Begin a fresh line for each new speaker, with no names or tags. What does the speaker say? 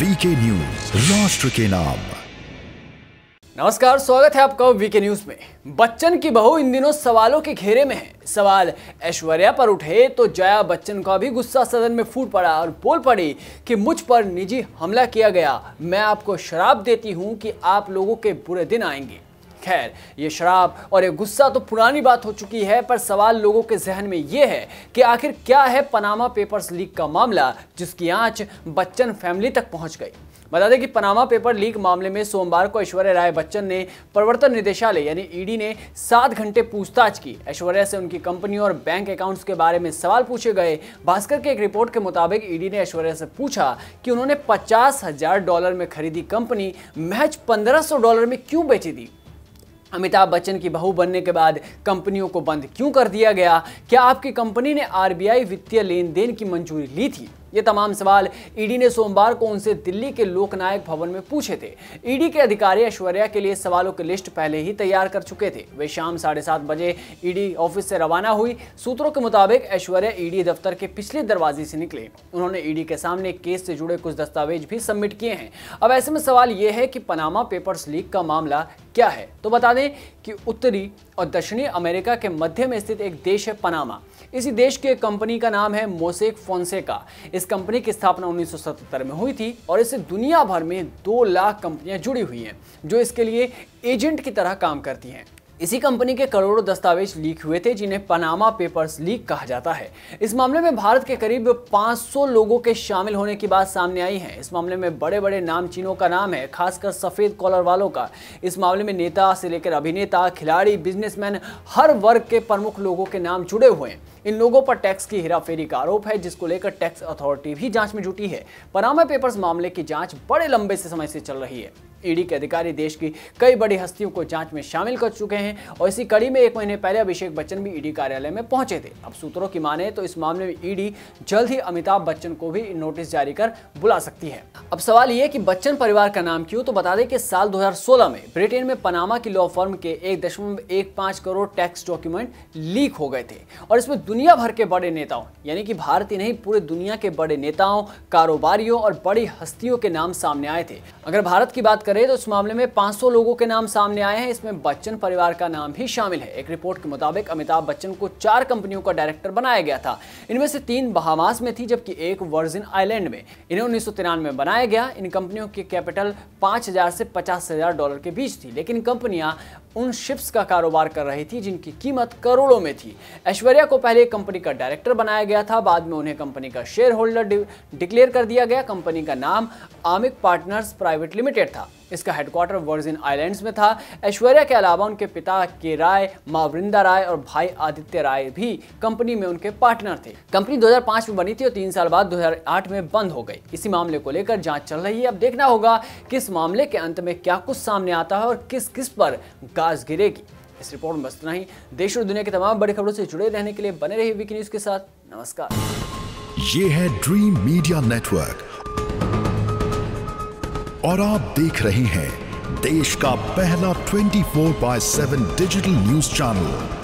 VK news राष्ट्र के नाम नमस्कार स्वागत है आपका वीके न्यूज में बच्चन की बहू इन दिनों सवालों के घेरे में है सवाल ऐश्वर्या पर उठे तो जया बच्चन का भी गुस्सा सदन में फूट पड़ा और बोल पड़ी कि मुझ पर निजी हमला किया गया मैं आपको शराब देती हूं कि आप लोगों के बुरे दिन आएंगे खैर ये शराब और ये गुस्सा तो पुरानी बात हो चुकी है पर सवाल लोगों के जहन में ये है कि आखिर क्या है पनामा पेपर्स लीक का मामला जिसकी आँच बच्चन फैमिली तक पहुँच गई बता दें कि पनामा पेपर लीक मामले में सोमवार को ऐश्वर्या राय बच्चन ने प्रवर्तन निदेशालय यानी ईडी e ने सात घंटे पूछताछ की ऐश्वर्या से उनकी कंपनी और बैंक अकाउंट्स के बारे में सवाल पूछे गए भास्कर के एक रिपोर्ट के मुताबिक ईडी e ने ऐश्वर्या से पूछा कि उन्होंने पचास हजार डॉलर में खरीदी कंपनी महज पंद्रह डॉलर में क्यों बेची दी अमिताभ बच्चन की बहू बनने के बाद कंपनियों को बंद क्यों कर दिया गया क्या आपकी कंपनी ने आरबीआई वित्तीय लेन देन की मंजूरी ली थी ये तमाम सवाल ईडी ने सोमवार को उनसे दिल्ली के लोकनायक भवन में पूछे थे ईडी के अधिकारी ऐश्वर्या के लिए सवालों की लिस्ट पहले ही तैयार कर चुके थे वे शाम साढ़े सात बजे ईडी ऑफिस से रवाना हुई सूत्रों के मुताबिक ऐश्वर्या ईडी दफ्तर के पिछले दरवाजे से निकले उन्होंने ईडी के सामने केस से जुड़े कुछ दस्तावेज भी सबमिट किए हैं अब ऐसे में सवाल यह है कि पनामा पेपर्स लीक का मामला क्या है तो बता दें कि उत्तरी और दक्षिणी अमेरिका के मध्य में स्थित एक देश है पनामा इसी देश की एक कंपनी का नाम है मोसेक फोनसेका इस इस कंपनी की स्थापना 1977 में हुई थी और इससे दुनिया भर में दो लाख कंपनियां जुड़ी हुई हैं जो इसके लिए एजेंट की तरह काम करती हैं इसी कंपनी के करोड़ों दस्तावेज लीक हुए थे जिन्हें पनामा पेपर्स लीक कहा जाता है इस मामले में भारत के करीब 500 लोगों के शामिल होने की बात सामने आई है इस मामले में बड़े बड़े नामचीनों का नाम है खासकर सफेद कॉलर वालों का इस मामले में नेता से लेकर अभिनेता खिलाड़ी बिजनेसमैन हर वर्ग के प्रमुख लोगों के नाम जुड़े हुए हैं इन लोगों पर टैक्स की हेराफेरी का आरोप है जिसको लेकर टैक्स अथॉरिटी भी जांच में जुटी है पनामा पेपर्स मामले की जांच बड़े लंबे से समय से चल रही है ईडी के अधिकारी देश की कई बड़ी हस्तियों को जांच में शामिल कर चुके हैं और इसी कड़ी में एक महीने पहले अभिषेक बच्चन भी ईडी कार्यालय में पहुंचे थे अब सूत्रों की माने तो इस मामले में ईडी जल्द ही अमिताभ बच्चन को भी नोटिस जारी कर बुला सकती है अब सवाल ये कि बच्चन परिवार का नाम क्यों तो बता दें कि साल 2016 में ब्रिटेन में पनामा की लॉ फर्म के एक दशमलव एक पांच करोड़ टैक्स डॉक्यूमेंट लीक हो गए थे और इसमें दुनिया भर के बड़े नेताओं यानी कि भारतीय नहीं पूरे दुनिया के बड़े नेताओं कारोबारियों और बड़ी हस्तियों के नाम सामने आए थे अगर भारत की बात करें करें तो इस मामले में 500 लोगों के नाम सामने आए हैं इसमें बच्चन परिवार का नाम भी शामिल है एक रिपोर्ट के मुताबिक अमिताभ बच्चन को चार कंपनियों का डायरेक्टर बनाया गया था इनमें से तीन बहामास में थी जबकि एक वर्जिन आइलैंड में इन्हें उन्नीस में बनाया गया इन कंपनियों की कैपिटल पाँच से पचास डॉलर के बीच थी लेकिन कंपनियाँ उन शिप्स का कारोबार कर रही थी जिनकी कीमत करोड़ों में थी ऐश्वर्या को पहले कंपनी का डायरेक्टर बनाया गया था बाद में उन्हें कंपनी का शेयर होल्डर डिक्लेयर कर दिया गया कंपनी का नाम आमिक पार्टनर्स प्राइवेट लिमिटेड था इसका हेडक्वार्टर वर्जिन आइलैंड्स में था ऐश्वर्या के अलावा उनके पिता के राय माँ वृंदा राय और भाई आदित्य राय भी कंपनी में उनके पार्टनर थे कंपनी 2005 में बनी थी और तीन साल बाद 2008 में बंद हो गई इसी मामले को लेकर जांच चल रही है अब देखना होगा कि इस मामले के अंत में क्या कुछ सामने आता है और किस किस पर गाज गिरेगी इस रिपोर्ट में बस इतना ही देश और दुनिया की तमाम बड़ी खबरों से जुड़े रहने के लिए बने रही वीक न्यूज के साथ नमस्कार ये है ड्रीम मीडिया नेटवर्क और आप देख रहे हैं देश का पहला 24 बाय डिजिटल न्यूज चैनल